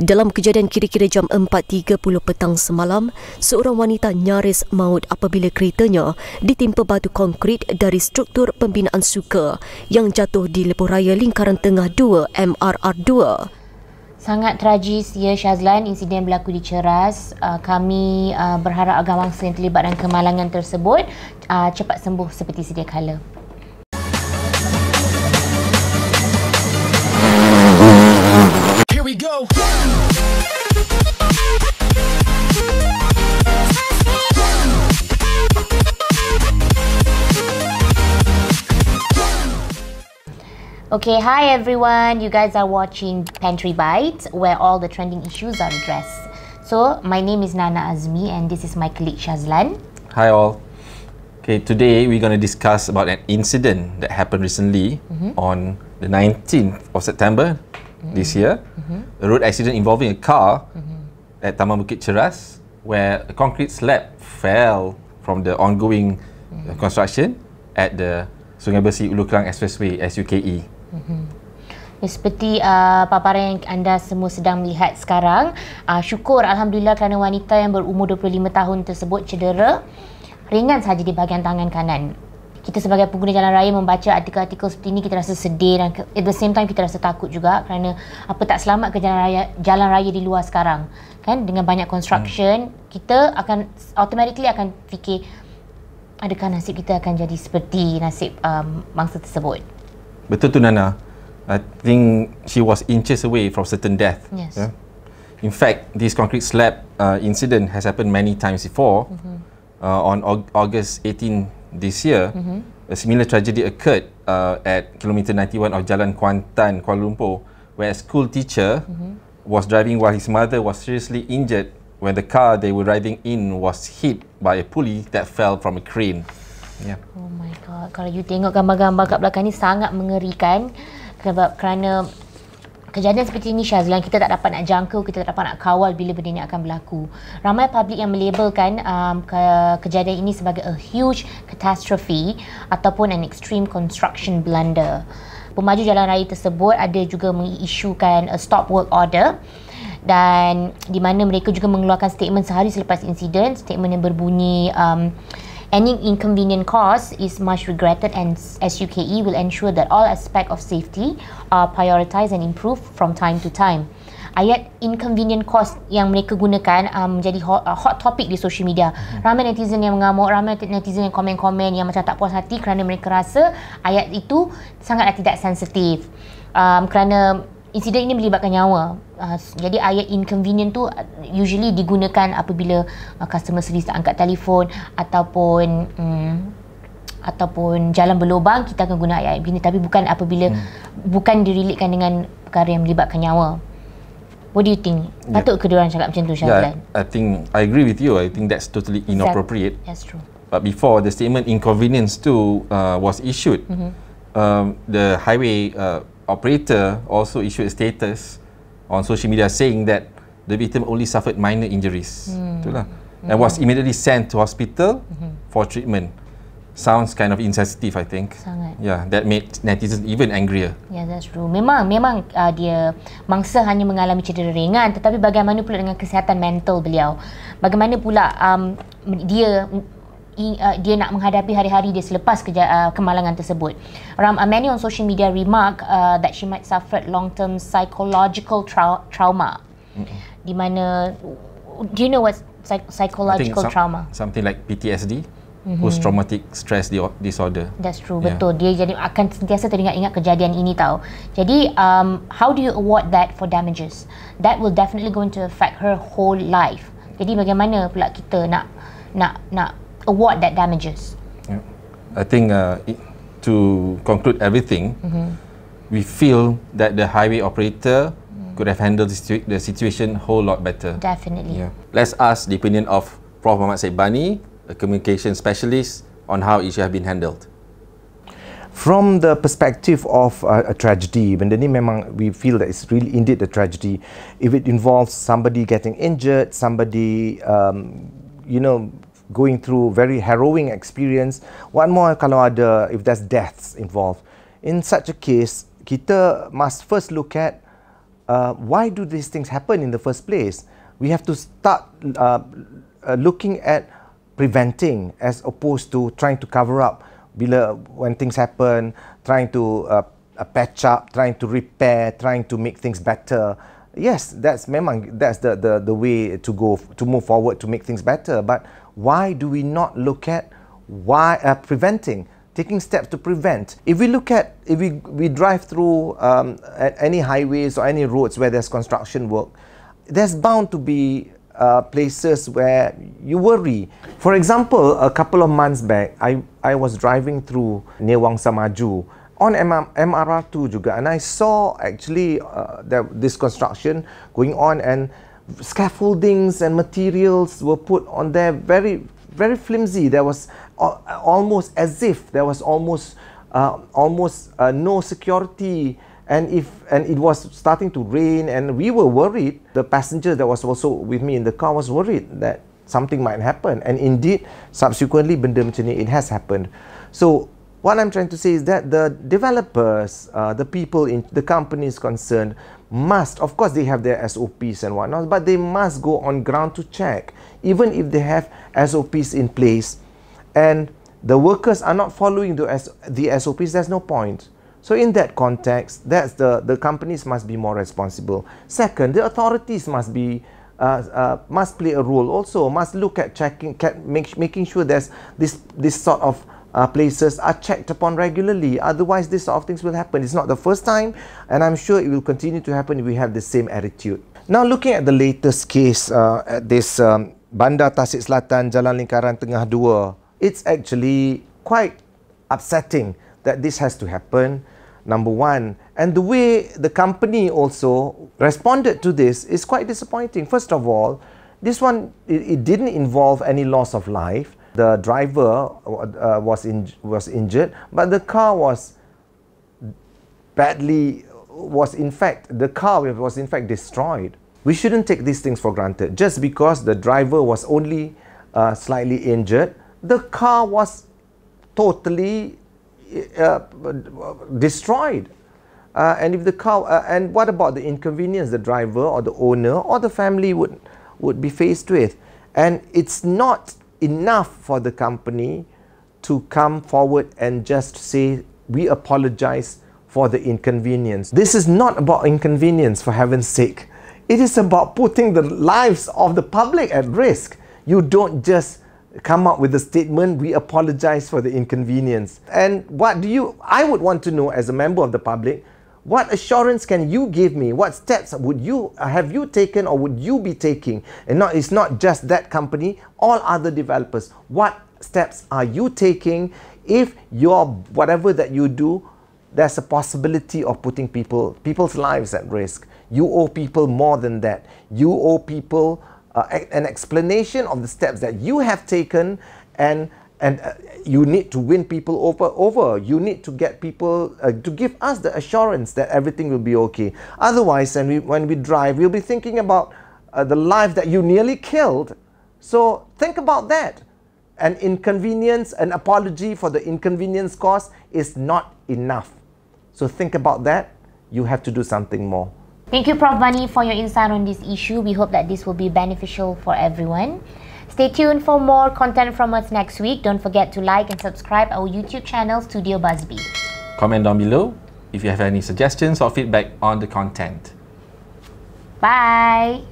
Dalam kejadian kira-kira jam 4.30 petang semalam, seorang wanita nyaris maut apabila keretanya ditimpa batu konkrit dari struktur pembinaan suka yang jatuh di lebuh raya lingkaran tengah 2 MRR2. Sangat tragis ya Syazlan, insiden berlaku di Ceras. Ah, kami ah, berharap agar mangsa yang terlibat dalam kemalangan tersebut ah, cepat sembuh seperti sedia kala. Okay, hi everyone. You guys are watching Pantry Bites, where all the trending issues are addressed. So, my name is Nana Azmi, and this is my colleague Shazlan. Hi all. Okay, today we're going to discuss about an incident that happened recently mm-hmm. on the 19th of September mm-hmm. this year. Mm-hmm. A road accident involving a car mm-hmm. at Taman Bukit Cheras, where a concrete slab fell from the ongoing uh, mm-hmm. construction at the Sungai Besi Ulu Klang Expressway, SUKE. Mhm. Ya, seperti uh, paparan yang anda semua sedang melihat sekarang, uh, syukur Alhamdulillah kerana wanita yang berumur 25 tahun tersebut cedera ringan saja di bahagian tangan kanan. Kita sebagai pengguna jalan raya membaca artikel-artikel seperti ini kita rasa sedih dan at the same time kita rasa takut juga kerana apa tak selamat ke jalan raya jalan raya di luar sekarang kan dengan banyak construction hmm. kita akan automatically akan fikir adakah nasib kita akan jadi seperti nasib um, mangsa tersebut Betul tu Nana. I think she was inches away from certain death. Yes. Yeah? In fact, this concrete slab uh, incident has happened many times before. Mm-hmm. Uh, on aug- August 18 this year, mm-hmm. a similar tragedy occurred uh, at kilometer 91 of Jalan Kuantan, Kuala Lumpur, where a school teacher mm-hmm. was driving while his mother was seriously injured when the car they were riding in was hit by a pulley that fell from a crane. Yeah. Oh my god, kalau you tengok gambar-gambar kat belakang ni sangat mengerikan sebab kerana kejadian seperti ini Syazlan kita tak dapat nak jangka kita tak dapat nak kawal bila benda ni akan berlaku ramai publik yang melabelkan um, ke- kejadian ini sebagai a huge catastrophe ataupun an extreme construction blunder pemaju jalan raya tersebut ada juga mengisukan a stop work order dan di mana mereka juga mengeluarkan statement sehari selepas insiden statement yang berbunyi um, Any inconvenient cause is much regretted and SUKE will ensure that all aspects of safety are prioritised and improved from time to time. Ayat inconvenient cost yang mereka gunakan um, menjadi hot, uh, hot topic di social media. Hmm. Ramai netizen yang mengamuk, ramai netizen yang komen-komen yang macam tak puas hati kerana mereka rasa ayat itu sangatlah tidak sensitif. Um, kerana insiden ini melibatkan nyawa. Uh, jadi ayat inconvenient tu usually digunakan apabila uh, customer service tak angkat telefon ataupun um, ataupun jalan berlubang kita akan guna ayat begini, tapi bukan apabila hmm. bukan dirilitkan dengan perkara yang melibatkan nyawa. What do you think? Patut yeah. ke orang cakap macam tu Syahlan? Yeah, I, I think I agree with you. I think that's totally inappropriate. That, that's true. But before the statement inconvenience tu uh, was issued, mm-hmm. um, the highway uh, operator also issued a status on social media saying that the victim only suffered minor injuries. Mm. Itulah. Mm. And hmm. was immediately sent to hospital hmm for treatment. Sounds kind of insensitive, I think. Sangat. Yeah, that made netizens even angrier. Yeah, that's true. Memang, memang uh, dia mangsa hanya mengalami cedera ringan, tetapi bagaimana pula dengan kesihatan mental beliau? Bagaimana pula um, dia uh, dia nak menghadapi hari-hari dia selepas keja- uh, kemalangan tersebut. Ram uh, many on social media remark uh, that she might suffered long term psychological tra- trauma. Mm-hmm. Di mana do you know what psych- psychological some, trauma? Something like PTSD. Mm-hmm. Post traumatic stress disorder. That's true, yeah. betul. Dia jadi akan sentiasa teringat-ingat kejadian ini tau. Jadi, um, how do you award that for damages? That will definitely going to affect her whole life. Jadi bagaimana pula kita nak nak nak award that damages? Yeah. I think uh, it, to conclude everything, mm-hmm. we feel that the highway operator mm. could have handled the, the situation a whole lot better. Definitely. Yeah. Let's ask the opinion of Prof. Muhammad Said Bani, a communication specialist, on how it should have been handled. From the perspective of uh, a tragedy, benda ni memang we feel that it's really indeed a tragedy. If it involves somebody getting injured, somebody, um, you know, going through very harrowing experience. What more kalau ada if there's deaths involved? In such a case, kita must first look at uh, why do these things happen in the first place. We have to start uh, uh looking at preventing as opposed to trying to cover up bila when things happen, trying to uh, uh patch up, trying to repair, trying to make things better yes, that's memang that's the the the way to go to move forward to make things better. But why do we not look at why uh, preventing taking steps to prevent? If we look at if we we drive through um, at any highways or any roads where there's construction work, there's bound to be uh, places where you worry. For example, a couple of months back, I I was driving through near Wang Samaju. Maju. on mrr MRR2 juga and I saw actually uh, that this construction going on and scaffoldings and materials were put on there very very flimsy there was uh, almost as if there was almost uh, almost uh, no security and if and it was starting to rain and we were worried the passenger that was also with me in the car was worried that something might happen and indeed subsequently benda macam ni it has happened so what I'm trying to say is that the developers, uh, the people in the companies concerned must, of course they have their SOPs and whatnot, but they must go on ground to check. Even if they have SOPs in place and the workers are not following the, the SOPs, there's no point. So in that context, that's the, the companies must be more responsible. Second, the authorities must be uh, uh, must play a role also, must look at checking, make, making sure there's this, this sort of uh, places are checked upon regularly. Otherwise, these sort of things will happen. It's not the first time, and I'm sure it will continue to happen if we have the same attitude. Now, looking at the latest case uh, at this um, Bandar Tasik Selatan, Jalan Lingkaran Tengah 2, it's actually quite upsetting that this has to happen, number one. And the way the company also responded to this is quite disappointing. First of all, this one, it, it didn't involve any loss of life the driver uh, was, in, was injured, but the car was badly, was in fact, the car was in fact destroyed. We shouldn't take these things for granted. Just because the driver was only uh, slightly injured, the car was totally uh, destroyed. Uh, and if the car, uh, and what about the inconvenience the driver or the owner or the family would, would be faced with? And it's not enough for the company to come forward and just say, we apologize for the inconvenience. This is not about inconvenience, for heaven's sake. It is about putting the lives of the public at risk. You don't just come up with a statement, we apologize for the inconvenience. And what do you, I would want to know as a member of the public, what assurance can you give me? What steps would you have you taken or would you be taking? And not, it's not just that company, all other developers. What steps are you taking if your whatever that you do, there's a possibility of putting people people's lives at risk. You owe people more than that. You owe people uh, an explanation of the steps that you have taken and and uh, you need to win people over over you need to get people uh, to give us the assurance that everything will be okay otherwise when we, when we drive we'll be thinking about uh, the life that you nearly killed so think about that an inconvenience an apology for the inconvenience caused is not enough so think about that you have to do something more thank you prof Vani, for your insight on this issue we hope that this will be beneficial for everyone Stay tuned for more content from us next week. Don't forget to like and subscribe our YouTube channel, Studio Busby. Comment down below if you have any suggestions or feedback on the content. Bye!